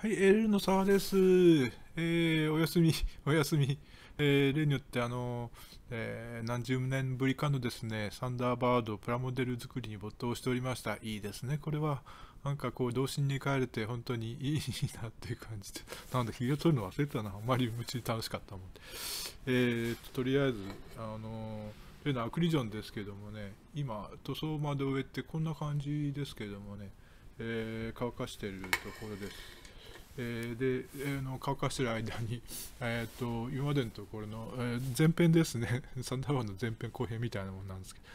はい、ルの沢です。えー、おやすみ、おやすみ。えー、例によって、あの、えー、何十年ぶりかのですね、サンダーバードプラモデル作りに没頭しておりました。いいですね、これは。なんかこう、童心に帰れて、本当にいい なっていう感じで。なんだ、髭取るの忘れてたな。あんまり夢中に楽しかったもん。えー、ととりあえず、あのというのはアクリジョンですけどもね、今、塗装まで終えてこんな感じですけどもね、え乾かしてるところです。えー、で、えー、の乾かしてる間に、えーと、今までのところの、えー、前編ですね サンダーバーの前編後編みたいなものなんですけど、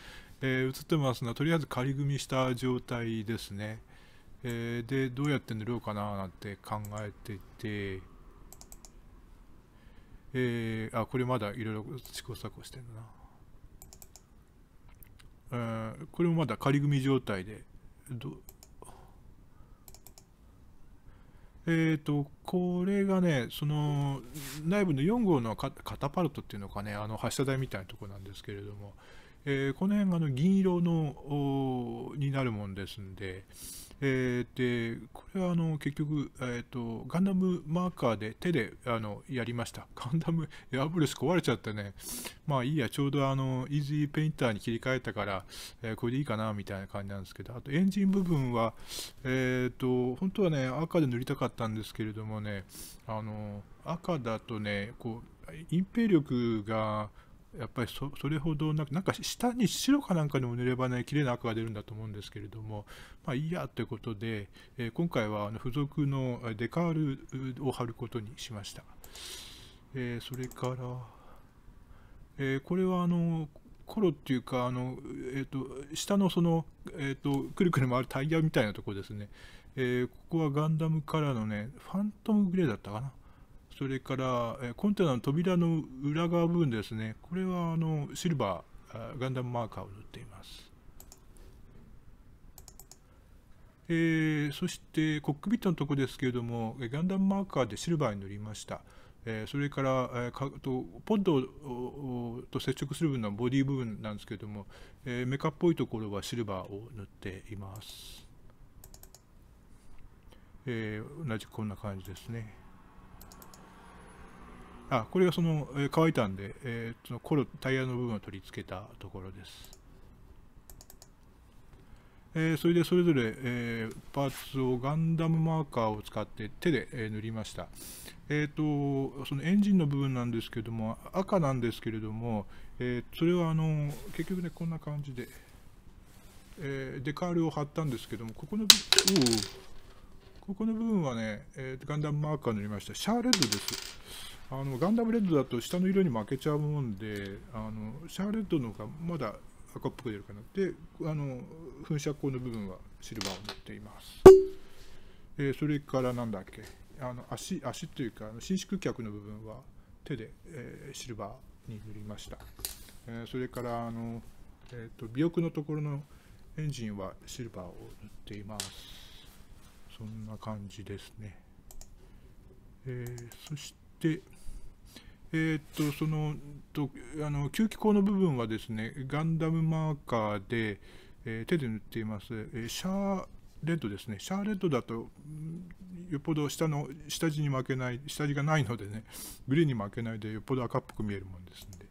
えー、映ってますのはとりあえず仮組みした状態ですね、えー、でどうやって塗ろうかななんて考えててえー、あこれまだいろいろ試行錯誤してるな、えー、これもまだ仮組み状態でどえーと、とこれがね、その内部の4号のカタパルトっていうのかね、あの発射台みたいなところなんですけれども、えー、この辺があの銀色のになるもんですんで、えー、でこれはあの結局、えーと、ガンダムマーカーで手であのやりました。ガンダムアブレス壊れちゃってね、まあいいや、ちょうどあのイージーペインターに切り替えたから、えー、これでいいかなみたいな感じなんですけど、あとエンジン部分は、えーと本当はね、赤で塗りたかったんですけれどもね、あの赤だとね、こう隠蔽力がやっぱりそれほどななんか下に白かなんかでも塗ればね綺麗な赤が出るんだと思うんですけれどもまあいいやということで、えー、今回はあの付属のデカールを貼ることにしました、えー、それから、えー、これはあのコロっていうかあの、えーと、下のその、えーと、くるくる回るタイヤみたいなところですね、えここはガンダムカラーのねファントムグレーだったかなそれから、えコンテナの扉の裏側部分ですね、これはあのシルバー、ガンダムマーカーを塗っています。えー、そしてコックピットのところですけれども、ガンダムマーカーでシルバーに塗りました。えー、それから、えー、かとポッドと接触する部分のボディ部分なんですけれども、えー、メカっぽいところはシルバーを塗っています。えー、同じこんな感じですね。あこれがその、えー、乾いたんで、えー、そのコロタイヤの部分を取り付けたところです、えー、それでそれぞれ、えパーツをガンダムマーカーを使って手で、え塗りました、えーと、そのエンジンの部分なんですけども赤なんですけれども、えそれはあの結局ねこんな感じで、えデカールを貼ったんですけどもここのここの部分はね、えガンダムマーカー塗りましたシャーレッドですあのガンダムレッドだと下の色に負けちゃうもんであのシャーレッドの方がまだ赤っぽく出るかなであの噴射口の部分はシルバーを塗っています、えー、それからなんだっけあの足足というか伸縮脚の部分は手で、えー、シルバーに塗りました、えー、それからあの、えーと、尾翼のところのエンジンはシルバーを塗っていますそんな感じですね、えそしてで、えー、っと、その、とあの吸気口の部分はですね、ガンダムマーカーで、えー、手で塗っています、えシャーレッドですね、シャーレッドだと、よっぽど下の下地に負けない、下地がないのでね、グリーンに負けないで、よっぽど赤っぽく見えるもんですんで。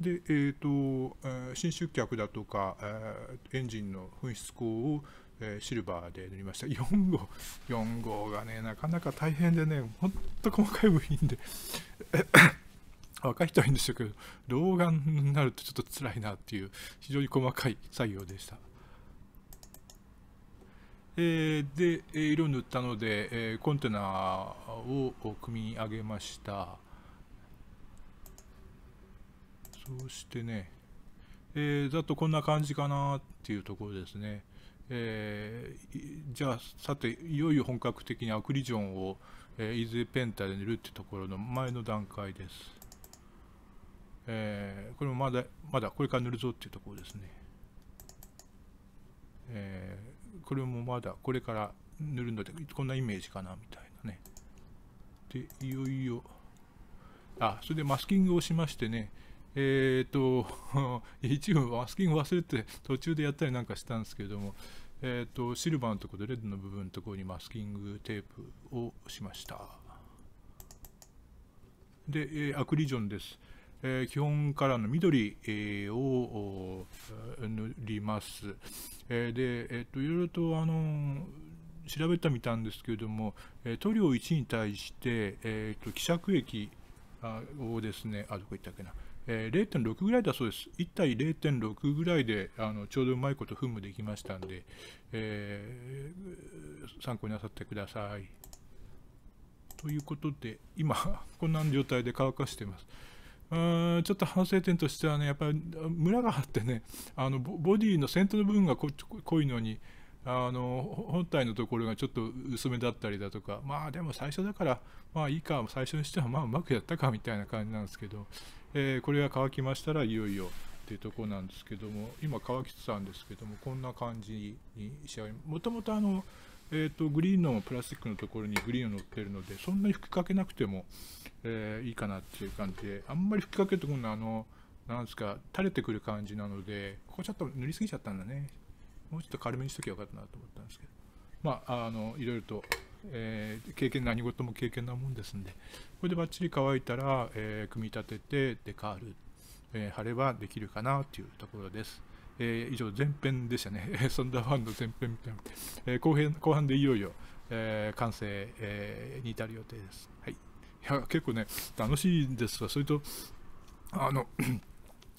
で、えーと、新出客だとか、エンジンの噴出口をえシルバーで塗りました。4号、4号がね、なかなか大変でね、ほんと細かい部品で 若い人はいいんでしょうけど、老眼になるとちょっと辛いなっていう、非常に細かい作業でした。えー、で、色塗ったので、えコンテナを組み上げました。そしてね、えー、だとこんな感じかなっていうところですね。えー、じゃあさていよいよ本格的にアクリジョンを、えー、イズペンタで塗るってところの前の段階です、えー、これもまだまだこれから塗るぞっていうところですね、えー、これもまだこれから塗るのでこんなイメージかなみたいなねでいよいよあそれでマスキングをしましてねえっ、ー、と、一部マスキング忘れて途中でやったりなんかしたんですけれども、えっ、ー、と、シルバーのところでレッドの部分のところにマスキングテープをしました。で、えー、アクリジョンです。えー、基本カラーの緑、えー、を塗ります。えー、で、えっ、ー、と、いろいろと、あのー、調べてみたんですけれども、え塗料1に対して、えーと、と希釈液をですね、あ、どこ行ったっけな、えー、0.6ぐらいだそうです。1対0.6ぐらいであのちょうどうまいこと噴霧できましたんで、えー、参考になさってください。ということで、今、こんな状態で乾かしてます。うんちょっと反省点としてはね、やっぱりムラがあってね、あのボディの先頭の部分が濃いのに、あの本体のところがちょっと薄めだったりだとか、まあでも最初だから、まあいいか、最初にしてはまあうまくやったかみたいな感じなんですけど、えー、これが乾きましたらいよいよっていうとこなんですけども今乾きつつあるんですけどもこんな感じに仕上がりもともとあの、えーと、グリーンのプラスチックのところにグリーンを乗ってるのでそんなに吹きかけなくても、えー、いいかなっていう感じであんまり吹きかけるとこんなあのなんですか垂れてくる感じなのでここちょっと塗りすぎちゃったんだねもうちょっと軽めにしときゃよかったなと思ったんですけどまああのいろいろとえー、経験何事も経験なもんですんでこれでばっちり乾いたら、えー、組み立ててデカール、えー、貼ればできるかなというところです。えー、以上前編でしたね。ソンダーファンの前編みたいな、えー、後編後半でいよいよ、えー、完成、えー、に至る予定です。はい、いや結構ね楽しいんですがそれとあの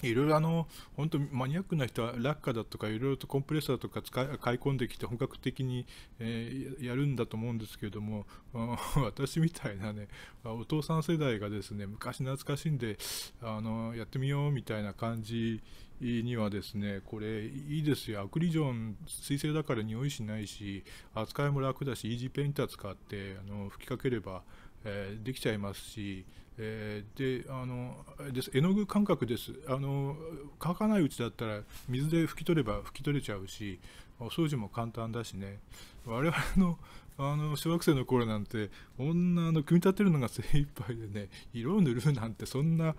いろいろあの、本当マニアックな人はラッカだとかいろいろとコンプレッサーとか使い買い込んできて本格的に、えー、やるんだと思うんですけれども、私みたいなね、お父さん世代がですね、昔懐かしんで、あの、やってみようみたいな感じにはですね、これいいですよ。アクリジョン、水性だから匂いしないし、扱いも楽だし、イージーペインター使って、あの、吹きかければ、えー、できちゃいますし、えー、であのです絵の具感覚ですあの乾かないうちだったら水で拭き取れば拭き取れちゃうしお掃除も簡単だしね我々のあの小学生の頃なんて女の組み立てるのが精一杯でね色を塗るなんてそんな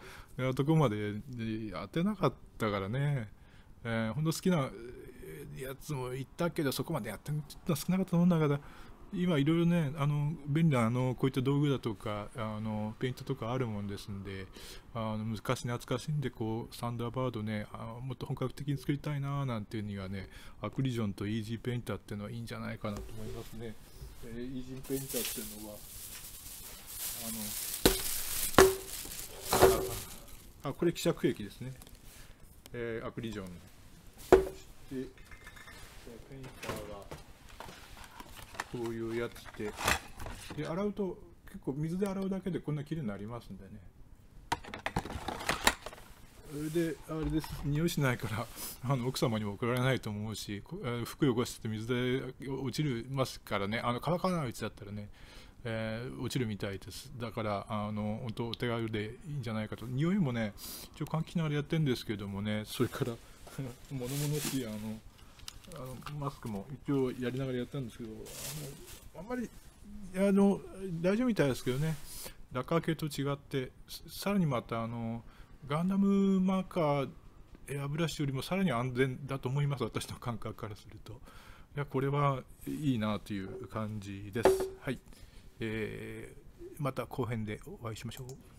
とこまでやってなかったからね、えー、ほんと好きなやつもいたけどそこまでやってた少なかったもんだから今いろいろねあの便利なあのこういった道具だとかあのペイントとかあるもんですんであの難しい懐かしいんでこうサンダーバードねあもっと本格的に作りたいななんていうにはねアクリジョンとイージーペインターっていうのはいいんじゃないかなと思いますね、えー、イージーペインターっていうのはあのあこれ希釈液ですね、えー、アクリジョンでペインターはこういうやつでで洗うと結構水で洗うだけでこんな綺麗になりますんでねそれであれです匂いしないから あの奥様にも送られないと思うし服汚してて水で落ちるますからねあの乾かないうちだったらね、えー、落ちるみたいですだからあの本当お手軽でいいんじゃないかと匂いもね一応換気のながらやってるんですけどもねそれから 物々しいあのあのマスクも一応やりながらやったんですけど、あのあんまりあの大丈夫みたいですけどね、ラッカー系と違って、さらにまたあのガンダムマーカー、エアブラシよりもさらに安全だと思います、私の感覚からすると。いやこれはいいなという感じです。はい、えー、また後編でお会いしましょう。